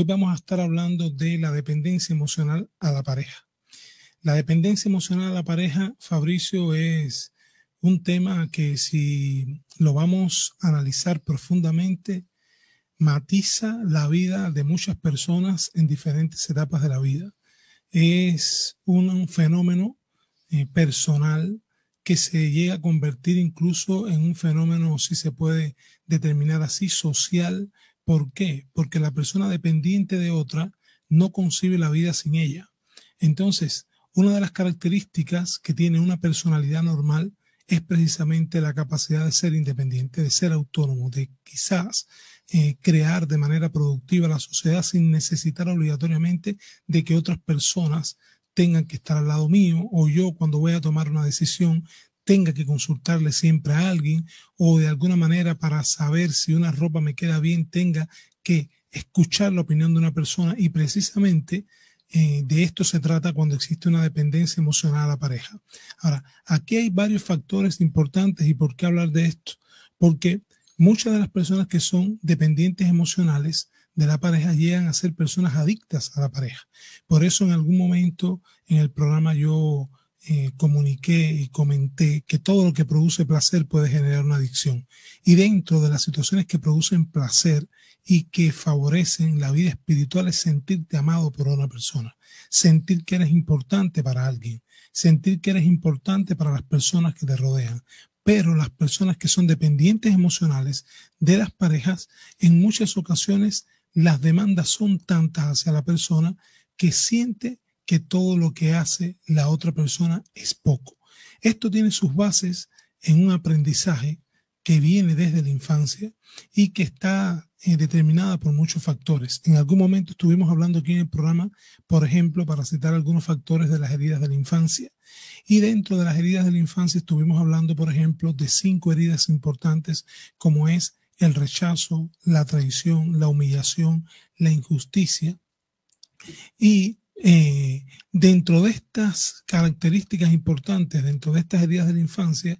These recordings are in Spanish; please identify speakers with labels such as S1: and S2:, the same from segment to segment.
S1: Hoy vamos a estar hablando de la dependencia emocional a la pareja. La dependencia emocional a la pareja, Fabricio, es un tema que si lo vamos a analizar profundamente, matiza la vida de muchas personas en diferentes etapas de la vida. Es un, fenómeno eh, personal que se llega a convertir incluso en un fenómeno, si se puede determinar así, social ¿Por qué? Porque la persona dependiente de otra no concibe la vida sin ella. Entonces, una de las características que tiene una personalidad normal es precisamente la capacidad de ser independiente, de ser autónomo, de quizás eh, crear de manera productiva la sociedad sin necesitar obligatoriamente de que otras personas tengan que estar al lado mío o yo cuando voy a tomar una decisión tenga que consultarle siempre a alguien o de alguna manera para saber si una ropa me queda bien, tenga que escuchar la opinión de una persona y precisamente eh, de esto se trata cuando existe una dependencia emocional a la pareja. Ahora, aquí hay varios factores importantes y por qué hablar de esto, porque muchas de las personas que son dependientes emocionales de la pareja llegan a ser personas adictas a la pareja. Por eso en algún momento en el programa yo eh, comuniqué y comenté que todo lo que produce placer puede generar una adicción. Y dentro de las situaciones que producen placer y que favorecen la vida espiritual es sentirte amado por una persona, sentir que eres importante para alguien, sentir que eres importante para las personas que te rodean. Pero las personas que son dependientes emocionales de las parejas, en muchas ocasiones las demandas son tantas hacia la persona que siente que todo lo que hace la otra persona es poco. Esto tiene sus bases en un aprendizaje que viene desde la infancia y que está eh, determinada por muchos factores. En algún momento estuvimos hablando aquí en el programa, por ejemplo, para citar algunos factores de las heridas de la infancia. Y dentro de las heridas de la infancia estuvimos hablando, por ejemplo, de cinco heridas importantes como es el rechazo, la traición, la humillación, la injusticia. Y eh, dentro de estas características importantes, dentro de estas heridas de la infancia,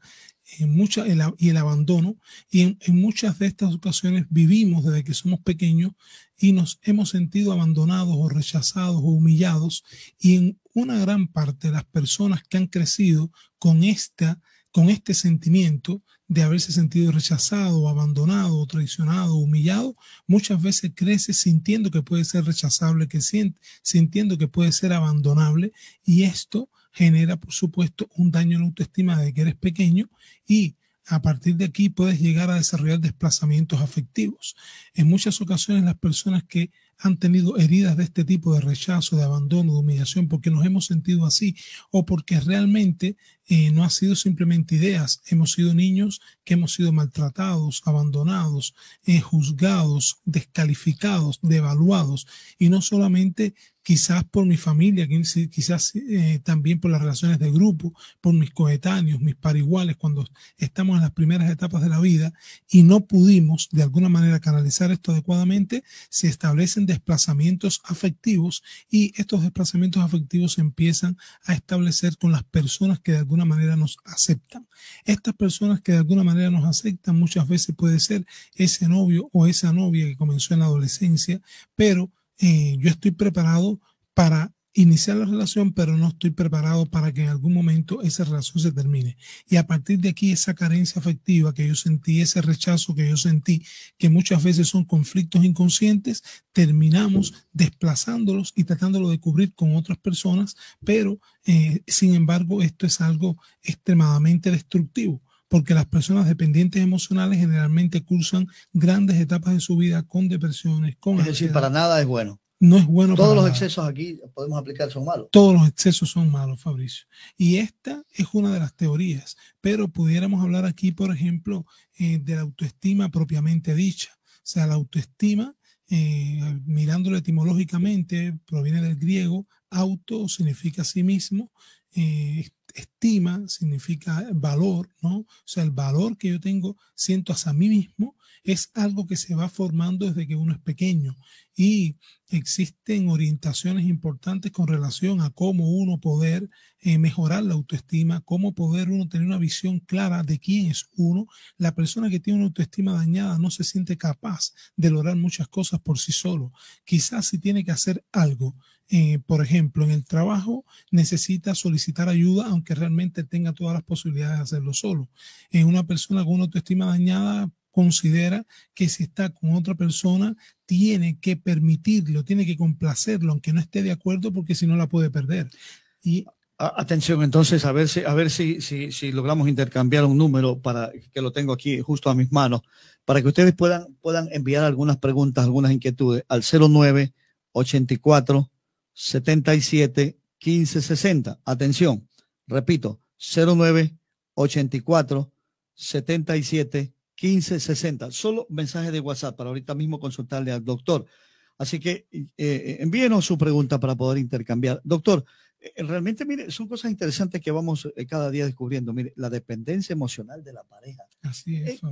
S1: en mucha, y el abandono. Y en, muchas de estas ocasiones vivimos desde que somos pequeños y nos hemos sentido abandonados o rechazados o humillados. Y en una gran parte de las personas que han crecido con, esta, con este sentimiento de haberse sentido rechazado, abandonado, traicionado, humillado, muchas veces crece sintiendo que puede ser rechazable, que siente sintiendo que puede ser abandonable y esto genera, por supuesto, un daño en la autoestima de que eres pequeño y a partir de aquí puedes llegar a desarrollar desplazamientos afectivos. En muchas ocasiones las personas que han tenido heridas de este tipo de rechazo, de abandono, de humillación, porque nos hemos sentido así o porque realmente eh, no ha sido simplemente ideas. Hemos sido niños que hemos sido maltratados, abandonados, eh, juzgados, descalificados, devaluados. Y no solamente quizás por mi familia, quizás eh, también por las relaciones de grupo, por mis coetáneos, mis pariguales, cuando estamos en las primeras etapas de la vida y no pudimos de alguna manera canalizar esto adecuadamente, se establecen desplazamientos afectivos y estos desplazamientos afectivos se empiezan a establecer con las personas que de alguna manera nos aceptan. Estas personas que de alguna manera nos aceptan muchas veces puede ser ese novio o esa novia que comenzó en la adolescencia, pero eh, yo estoy preparado para iniciar la relación, pero no estoy preparado para que en algún momento esa relación se termine. Y a partir de aquí, esa carencia afectiva que yo sentí, ese rechazo que yo sentí, que muchas veces son conflictos inconscientes, terminamos desplazándolos y tratándolo de cubrir con otras personas, pero eh, sin embargo, esto es algo extremadamente destructivo porque las personas dependientes emocionales generalmente cursan grandes etapas de su vida con depresiones, con... Es decir, para
S2: nada es bueno.
S1: No es bueno. Todos los
S2: excesos aquí podemos aplicar son malos. Todos los
S1: excesos son malos, Fabricio. Y esta es una de las teorías, pero pudiéramos hablar aquí, por ejemplo, eh, de la autoestima propiamente dicha. O sea, la autoestima eh, mirándolo etimológicamente, proviene del griego, auto significa sí mismo, eh, estima significa valor, ¿no? O sea, el valor que yo tengo, siento hacia mí mismo, es algo que se va formando desde que uno es pequeño y existen orientaciones importantes con relación a cómo uno poder eh, mejorar la autoestima, cómo poder uno tener una visión clara de quién es uno. La persona que tiene una autoestima dañada no se siente capaz de lograr muchas cosas por sí solo. Quizás si tiene que hacer algo, eh, por ejemplo, en el trabajo necesita solicitar ayuda aunque realmente tenga todas las posibilidades de hacerlo solo. En eh, una persona con una autoestima dañada considera que si está con otra persona, tiene que permitirlo, tiene que complacerlo, aunque no esté de acuerdo, porque si no la puede perder. Y Atención,
S2: entonces, a ver si, a ver si, si, logramos intercambiar un número para que lo tengo aquí justo a mis manos, para que ustedes puedan, puedan enviar algunas preguntas, algunas inquietudes al 09 84 77 1560 Atención, repito, 09 84 77 1560. Solo mensaje de WhatsApp para ahorita mismo consultarle al doctor. Así que eh, eh, envíenos su pregunta para poder intercambiar. Doctor, eh, realmente, mire, son cosas interesantes que vamos cada día descubriendo. Mire, la dependencia emocional de la pareja.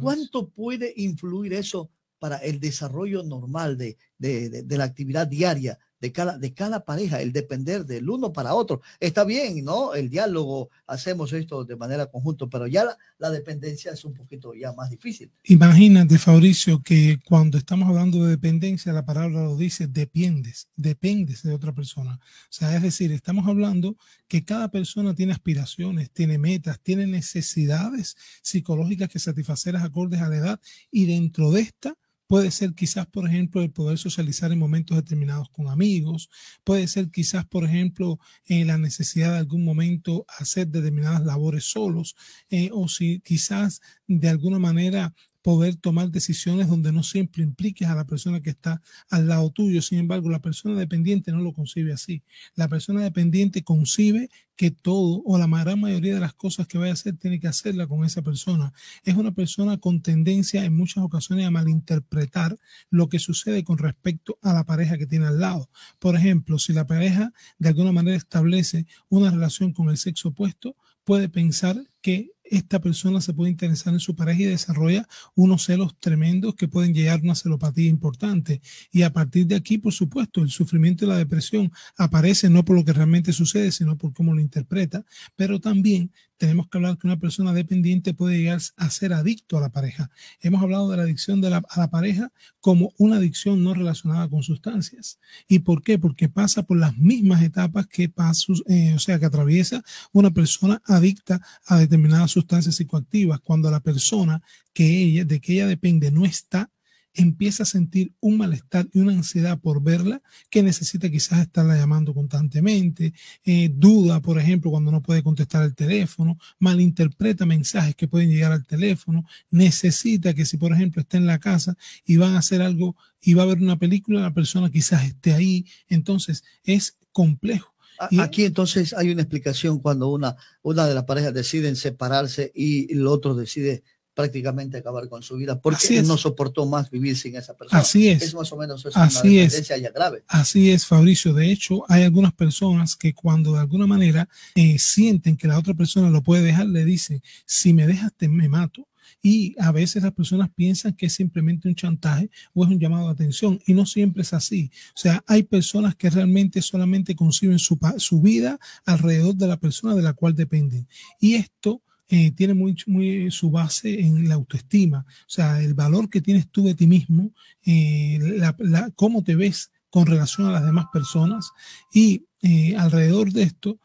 S2: ¿Cuánto puede influir eso para el desarrollo normal de, de la actividad diaria de cada, de cada pareja, el depender del uno para otro. Está bien, ¿no? El diálogo, hacemos esto de manera conjunta, pero ya la, dependencia es un poquito ya más difícil.
S1: Imagínate, Fabricio, que cuando estamos hablando de dependencia, la palabra lo dice, dependes, dependes de otra persona. O sea, es decir, estamos hablando que cada persona tiene aspiraciones, tiene metas, tiene necesidades psicológicas que satisfacer acordes a la edad y dentro de esta Puede ser quizás, por ejemplo, el poder socializar en momentos determinados con amigos. Puede ser quizás, por ejemplo, en la necesidad de algún momento hacer determinadas labores solos. Eh, o si quizás de alguna manera poder tomar decisiones donde no siempre impliques a la persona que está al lado tuyo. Sin embargo, la persona dependiente no lo concibe así. La persona dependiente concibe que todo o la gran mayoría de las cosas que vaya a hacer tiene que hacerla con esa persona. Es una persona con tendencia en muchas ocasiones a malinterpretar lo que sucede con respecto a la pareja que tiene al lado. Por ejemplo, si la pareja de alguna manera establece una relación con el sexo opuesto, puede pensar que esta persona se puede interesar en su pareja y desarrolla unos celos tremendos que pueden llegar a una celopatía importante. Y a partir de aquí, por supuesto, el sufrimiento y la depresión aparecen no por lo que realmente sucede, sino por cómo lo interpreta, pero también tenemos que hablar que una persona dependiente puede llegar a ser adicto a la pareja. Hemos hablado de la adicción a la pareja como una adicción no relacionada con sustancias. ¿Y por qué? Porque pasa por las mismas etapas que pasa, eh, o sea, que atraviesa una persona adicta a determinadas sustancias psicoactivas. Cuando la persona que ella, de que ella depende no está empieza a sentir un malestar y una ansiedad por verla que necesita quizás estarla llamando constantemente, eh, duda, por ejemplo, cuando no puede contestar el teléfono, malinterpreta mensajes que pueden llegar al teléfono, necesita que si, por ejemplo, está en la casa y van a hacer algo y va a ver una película, la persona quizás esté ahí, entonces es complejo.
S2: Y Aquí entonces hay una explicación cuando una, una de las parejas deciden separarse y el otro decide prácticamente acabar con su vida porque no soportó más vivir sin esa persona. Así es. Es más o menos Así es. grave.
S1: Así es, Fabricio. De hecho, hay algunas personas que cuando de alguna manera eh, sienten que la otra persona lo puede dejar, le dicen, si me dejas, te, me mato. Y a veces las personas piensan que es simplemente un chantaje o es un llamado de atención y no siempre es así. O sea, hay personas que realmente solamente conciben su, su vida alrededor de la persona de la cual dependen. Y esto eh, tiene su base en la autoestima, o sea, el valor que tienes tú de ti mismo, eh, cómo te ves con relación a las demás personas y eh, alrededor de esto,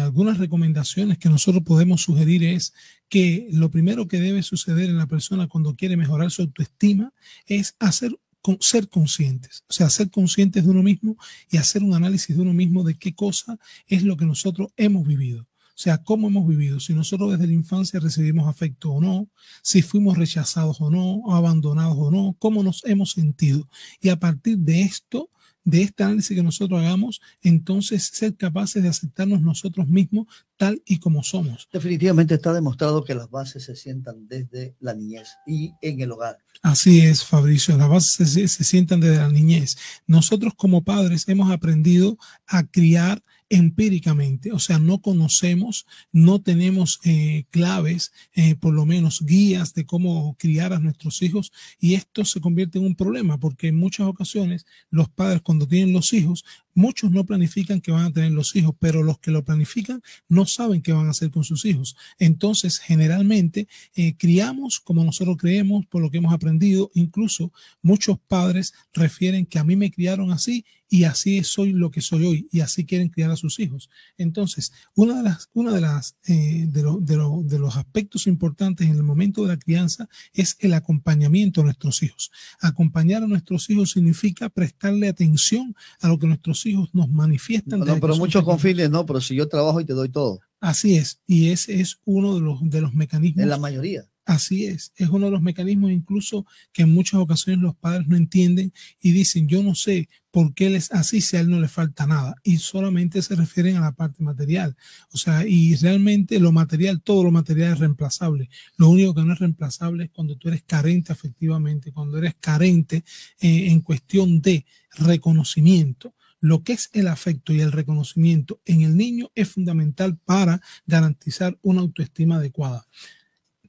S1: algunas recomendaciones que nosotros podemos sugerir es que lo primero que debe suceder en la persona cuando quiere mejorar su autoestima es hacer ser conscientes, o sea, ser conscientes de uno mismo y hacer un análisis de uno mismo de qué cosa es lo que nosotros hemos vivido. O sea, cómo hemos vivido, si nosotros desde la infancia recibimos afecto o no, si fuimos rechazados o no, abandonados o no, cómo nos hemos sentido. Y a partir de esto, de este análisis que nosotros hagamos, entonces ser capaces de aceptarnos nosotros mismos tal y como somos.
S2: Definitivamente está demostrado que las bases se sientan desde la niñez y en
S1: el hogar. Así es, Fabricio, las bases se sientan desde la niñez. Nosotros como padres hemos aprendido a criar empíricamente, o sea, no conocemos, no tenemos eh, claves, eh, por lo menos guías de cómo criar a nuestros hijos y esto se convierte en un problema porque en muchas ocasiones los padres cuando tienen los hijos Muchos no planifican que van a tener los hijos, pero los que lo planifican no saben qué van a hacer con sus hijos. Entonces, generalmente, eh, criamos como nosotros creemos, por lo que hemos aprendido. Incluso muchos padres refieren que a mí me criaron así y así soy lo que soy hoy y así quieren criar a sus hijos. Entonces, una de las, una de las, eh, de, de, los aspectos importantes en el momento de la crianza es el acompañamiento a nuestros hijos. Acompañar a nuestros hijos significa prestarle atención a lo que nuestros hijos nos manifiestan. No, pero muchos
S2: confines, no, pero si yo trabajo y te doy todo.
S1: Así es, y ese es uno de los, de los mecanismos. En la mayoría. Así es, es uno de los mecanismos incluso que en muchas ocasiones los padres no entienden y dicen, yo no sé por qué él es así si a él no le falta nada. Y solamente se refieren a la parte material. O sea, y realmente lo material, todo lo material es reemplazable. Lo único que no es reemplazable es cuando tú eres carente afectivamente, cuando eres carente eh, en cuestión de reconocimiento lo que es el afecto y el reconocimiento en el niño es fundamental para garantizar una autoestima adecuada.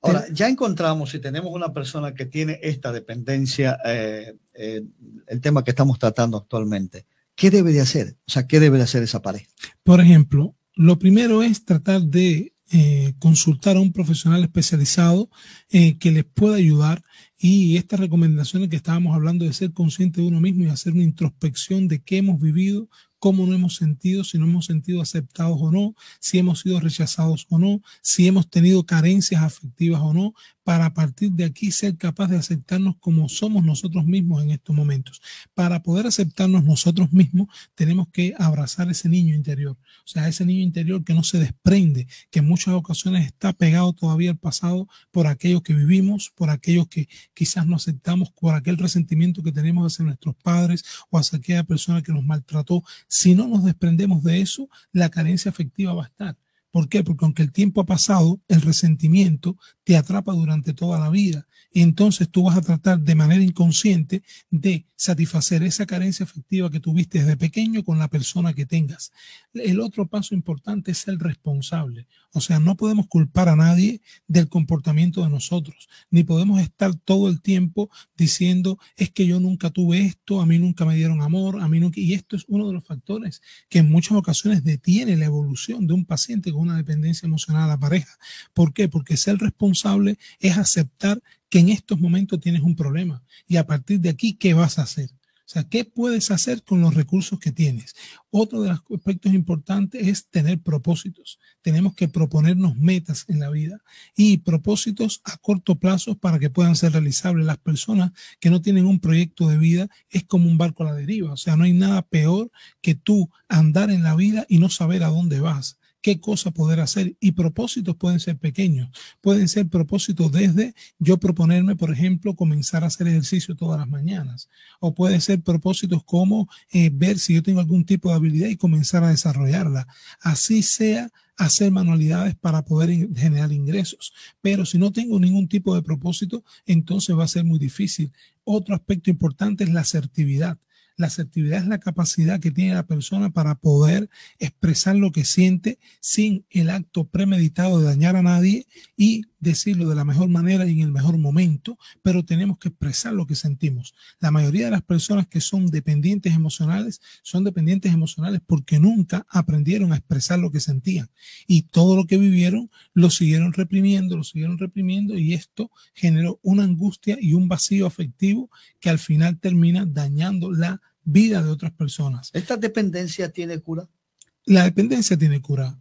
S2: Ahora, ya encontramos si tenemos una persona que tiene esta dependencia, eh, eh, el tema que estamos tratando actualmente, ¿qué debe de hacer? O sea, ¿qué debe de hacer esa pareja?
S1: Por ejemplo, lo primero es tratar de eh, consultar a un profesional especializado eh, que les pueda ayudar. Y estas recomendaciones que estábamos hablando de ser consciente de uno mismo y hacer una introspección de qué hemos vivido, cómo no hemos sentido, si no hemos sentido aceptados o no, si hemos sido rechazados o no, si hemos tenido carencias afectivas o no, para partir de aquí ser capaz de aceptarnos como somos nosotros mismos en estos momentos. Para poder aceptarnos nosotros mismos, tenemos que abrazar ese niño interior, o sea, ese niño interior que no se desprende, que en muchas ocasiones está pegado todavía al pasado por aquello que vivimos, por aquello que quizás no aceptamos, por aquel resentimiento que tenemos hacia nuestros padres o hacia aquella persona que nos maltrató. Si no nos desprendemos de eso, la carencia afectiva va a estar. ¿Por qué? Porque aunque el tiempo ha pasado, el resentimiento te atrapa durante toda la vida. Y entonces tú vas a tratar de manera inconsciente de satisfacer esa carencia afectiva que tuviste desde pequeño con la persona que tengas. El otro paso importante es el responsable. O sea, no podemos culpar a nadie del comportamiento de nosotros, ni podemos estar todo el tiempo diciendo, es que yo nunca tuve esto, a mí nunca me dieron amor, a mí nunca... Y esto es uno de los factores que en muchas ocasiones detiene la evolución de un paciente con una dependencia emocional a la pareja. ¿Por qué? Porque ser responsable es aceptar que en estos momentos tienes un problema y a partir de aquí, ¿qué vas a hacer? O sea, ¿qué puedes hacer con los recursos que tienes? Otro de los aspectos importantes es tener propósitos. Tenemos que proponernos metas en la vida y propósitos a corto plazo para que puedan ser realizables. Las personas que no tienen un proyecto de vida es como un barco a la deriva. O sea, no hay nada peor que tú andar en la vida y no saber a dónde vas qué cosa poder hacer. Y propósitos pueden ser pequeños, pueden ser propósitos desde yo proponerme, por ejemplo, comenzar a hacer ejercicio todas las mañanas, o puede ser propósitos como eh, ver si yo tengo algún tipo de habilidad y comenzar a desarrollarla. Así sea hacer manualidades para poder generar ingresos. Pero si no tengo ningún tipo de propósito, entonces va a ser muy difícil. Otro aspecto importante es la asertividad. La asertividad es la capacidad que tiene la persona para poder expresar lo que siente sin el acto premeditado de dañar a nadie y decirlo de la mejor manera y en el mejor momento, pero tenemos que expresar lo que sentimos. La mayoría de las personas que son dependientes emocionales son dependientes emocionales porque nunca aprendieron a expresar lo que sentían y todo lo que vivieron lo siguieron reprimiendo, lo siguieron reprimiendo y esto generó una angustia y un vacío afectivo que al final termina dañando la vida de otras personas.
S2: ¿Esta dependencia tiene cura?
S1: La dependencia tiene cura,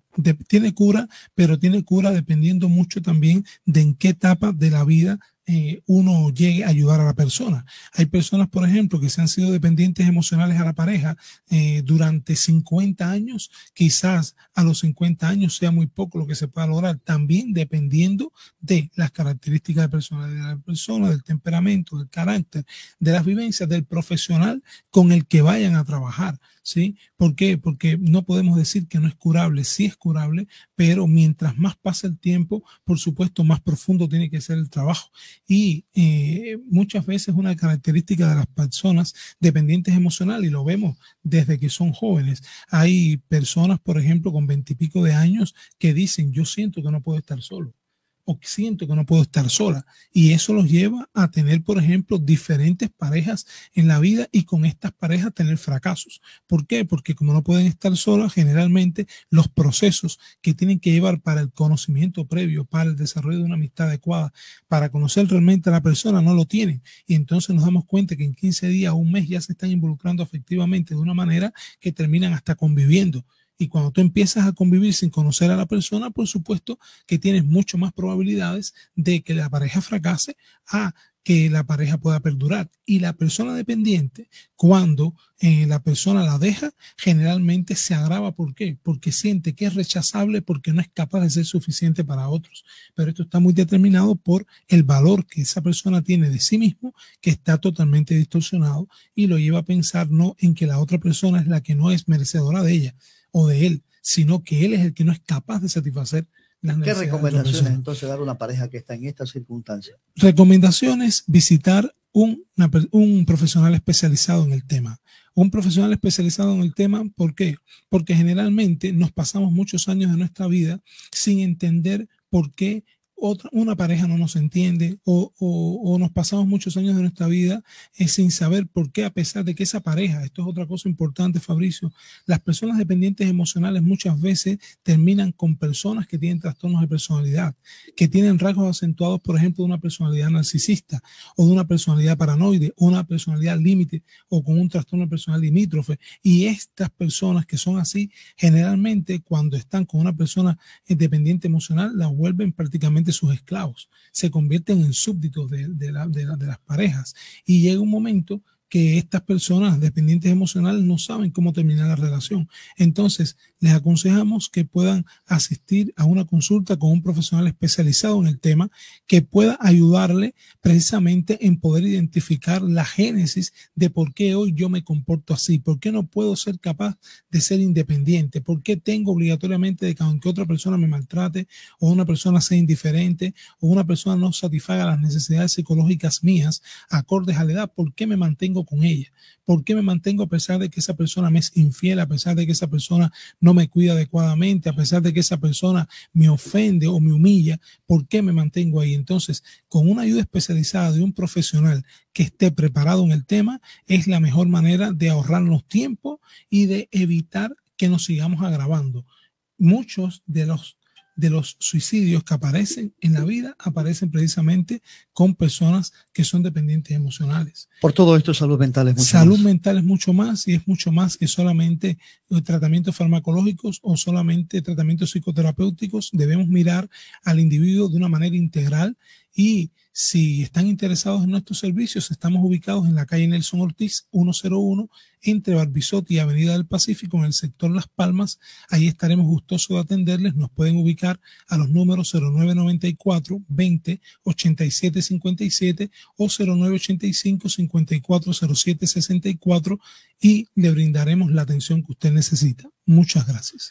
S1: tiene cura, pero tiene cura dependiendo mucho también de en qué etapa de la vida eh, uno llegue a ayudar a la persona. Hay personas, por ejemplo, que se han sido dependientes emocionales a la pareja eh, durante 50 años, quizás a los 50 años sea muy poco lo que se pueda lograr, también dependiendo de las características de, personalidad de la persona, del temperamento, del carácter, de las vivencias del profesional con el que vayan a trabajar. ¿sí? ¿Por qué? Porque no podemos decir que no es curable, sí es curable, pero mientras más pasa el tiempo, por supuesto, más profundo tiene que ser el trabajo. Y eh, muchas veces una característica de las personas dependientes emocional, y lo vemos desde que son jóvenes, hay personas, por ejemplo, con veintipico de años que dicen, yo siento que no puedo estar solo o siento que no puedo estar sola. Y eso los lleva a tener, por ejemplo, diferentes parejas en la vida y con estas parejas tener fracasos. ¿Por qué? Porque como no pueden estar solas, generalmente los procesos que tienen que llevar para el conocimiento previo, para el desarrollo de una amistad adecuada, para conocer realmente a la persona, no lo tienen. Y entonces nos damos cuenta que en 15 días o un mes ya se están involucrando afectivamente de una manera que terminan hasta conviviendo y cuando tú empiezas a convivir sin conocer a la persona, por supuesto que tienes mucho más probabilidades de que la pareja fracase a que la pareja pueda perdurar. Y la persona dependiente, cuando eh, la persona la deja, generalmente se agrava. ¿Por qué? Porque siente que es rechazable, porque no es capaz de ser suficiente para otros. Pero esto está muy determinado por el valor que esa persona tiene de sí mismo, que está totalmente distorsionado y lo lleva a pensar no en que la otra persona es la que no es merecedora de ella, o de él, sino que él es el que no es capaz de satisfacer las necesidades. ¿Qué recomendaciones
S2: entonces dar a una pareja que está en estas circunstancias?
S1: Recomendaciones, visitar un, un profesional especializado en el tema. Un profesional especializado en el tema, ¿por qué? Porque generalmente nos pasamos muchos años de nuestra vida sin entender por qué una pareja no nos entiende o, o, nos pasamos muchos años de nuestra vida eh, sin saber por qué, a pesar de que esa pareja, esto es otra cosa importante, Fabricio, las personas dependientes emocionales muchas veces terminan con personas que tienen trastornos de personalidad, que tienen rasgos acentuados, por ejemplo, de una personalidad narcisista o de una personalidad paranoide una personalidad límite o con un trastorno personal limítrofe. Y estas personas que son así, generalmente cuando están con una persona eh, dependiente emocional, la vuelven prácticamente sus esclavos, se convierten en súbditos de, de las parejas y llega un momento que estas personas dependientes emocionales no saben cómo terminar la relación. Entonces, les aconsejamos que puedan asistir a una consulta con un profesional especializado en el tema que pueda ayudarle precisamente en poder identificar la génesis de por qué hoy yo me comporto así, por qué no puedo ser capaz de ser independiente, por qué tengo obligatoriamente de que aunque otra persona me maltrate o una persona sea indiferente o una persona no satisfaga las necesidades psicológicas mías acordes a la edad, por qué me mantengo con ella? ¿Por qué me mantengo a pesar de que esa persona me es infiel, a pesar de que esa persona no me cuida adecuadamente, a pesar de que esa persona me ofende o me humilla? ¿Por qué me mantengo ahí? Entonces, con una ayuda especializada de un profesional que esté preparado en el tema, es la mejor manera de ahorrarnos tiempo y de evitar que nos sigamos agravando. Muchos de los de los suicidios que aparecen en la vida aparecen precisamente con personas que son dependientes emocionales.
S2: Por todo esto, salud mental es mucho Salud
S1: mental es mucho más y es mucho más que solamente eh, tratamientos farmacológicos o solamente tratamientos psicoterapéuticos. Debemos mirar al individuo de una manera integral y si están interesados en nuestros servicios, estamos ubicados en la calle Nelson Ortiz 101 entre Barbizotti y Avenida del Pacífico en el sector Las Palmas. Ahí estaremos gustosos de atenderles. Nos pueden ubicar a los números 0994 20 87 o 0985 54 64 y le brindaremos la atención que usted necesita. Muchas gracias.